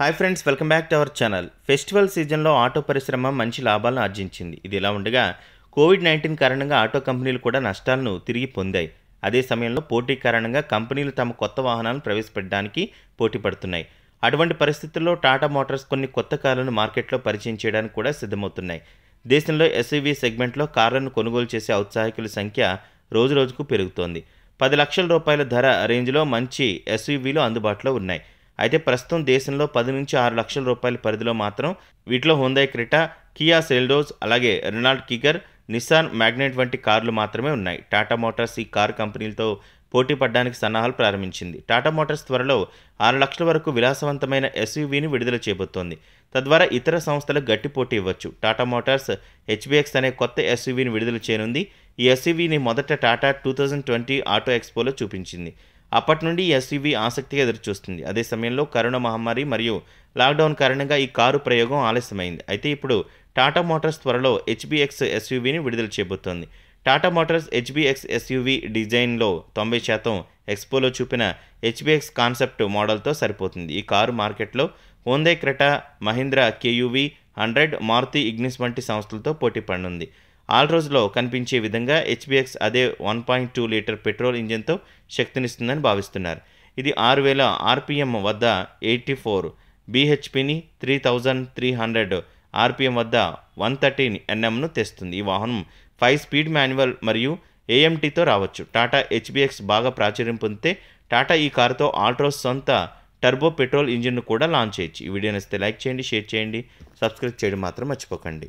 hi friends welcome back to our channel festival సీజన్లో auto పరిశ్రమ మంచి లాభాలను ఆర్జించింది ఇది ఇలా ఉండగా కోవిడ్ నైన్టీన్ కారణంగా ఆటో కంపెనీలు కూడా నష్టాలను తిరిగి పొందాయి అదే సమయంలో పోటీ కారణంగా కంపెనీలు తమ కొత్త వాహనాలను ప్రవేశపెట్టడానికి పోటీ పడుతున్నాయి అటువంటి పరిస్థితుల్లో టాటా మోటార్స్ కొన్ని కొత్త కార్లను మార్కెట్లో పరిచయం చేయడానికి కూడా సిద్ధమవుతున్నాయి దేశంలో ఎస్యూవీ సెగ్మెంట్లో కార్లను కొనుగోలు చేసే ఔత్సాహికుల సంఖ్య రోజురోజుకు పెరుగుతోంది పది లక్షల రూపాయల ధర రేంజ్లో మంచి ఎస్యూవీలు అందుబాటులో ఉన్నాయి అయితే ప్రస్తుతం దేశంలో పది నుంచి ఆరు లక్షల రూపాయల పరిధిలో మాత్రం వీటిలో హుందాయ్ క్రిటా కియా సెల్డోస్ అలాగే రెనాల్డ్ కిగర్ నిస్సాన్ మ్యాగ్నెట్ వంటి కార్లు మాత్రమే ఉన్నాయి టాటా మోటార్స్ ఈ కారు కంపెనీలతో పోటీ పడడానికి సన్నాహాలు ప్రారంభించింది టాటా మోటార్స్ త్వరలో ఆరు లక్షల వరకు విలాసవంతమైన ఎస్యూవీని విడుదల చేయబోతోంది తద్వారా ఇతర సంస్థలకు గట్టి పోటీ ఇవ్వచ్చు టాటా మోటార్స్ హెచ్బిఎక్స్ అనే కొత్త ఎస్యూవీని విడుదల చేయనుంది ఈ ఎస్యూవీని మొదట Tata two thousand twenty auto ఎక్స్పోలో చూపించింది అప్పటి నుండి ఈ ఎస్యూవీ ఆసక్తిగా ఎదురుచూస్తుంది అదే సమయంలో కరోనా మహమ్మారి మరియు లాక్డౌన్ కారణంగా ఈ కారు ప్రయోగం ఆలస్యమైంది అయితే ఇప్పుడు టాటా మోటార్స్ త్వరలో హెచ్బిఎక్స్ ఎస్యూవీని విడుదల చేయబోతోంది టాటా మోటార్స్ హెచ్బిఎక్స్ ఎస్యూవీ డిజైన్లో తొంభై శాతం ఎక్స్పోలో చూపిన హెచ్బిఎక్స్ కాన్సెప్ట్ మోడల్తో సరిపోతుంది ఈ కారు మార్కెట్లో Hyundai Creta Mahindra KUV hundred Maruti Ignis వంటి సంస్థలతో పోటీ పడనుంది ఆల్ రోజులో కనిపించే విధంగా హెచ్బిఎక్స్ అదే one point two litre petrol ఇంజిన్తో శక్తినిస్తుందని భావిస్తున్నారు ఇది ఆరు వేల ఆర్పిఎం వద్ద ఎయిటీ ఫోర్ బీహెచ్పిని three thousand three hundred RPM వద్ద వన్ థర్టీన్ ఎన్ఎంను తెస్తుంది ఈ వాహనం ఫైవ్ స్పీడ్ మాన్యువల్ మరియు ఏఎంటీతో రావచ్చు టాటా హెచ్బిఎక్స్ బాగా ప్రాచుర్యం పొందితే టాటా ఈ కారుతో ఆల్ట్రోస్ సొంత టర్బో పెట్రోల్ ఇంజిన్ను కూడా లాంచ్ చేయొచ్చు ఈ వీడియో నచ్చితే లైక్ చేయండి షేర్ చేయండి సబ్స్క్రైబ్ చేయడం మాత్రం మర్చిపోకండి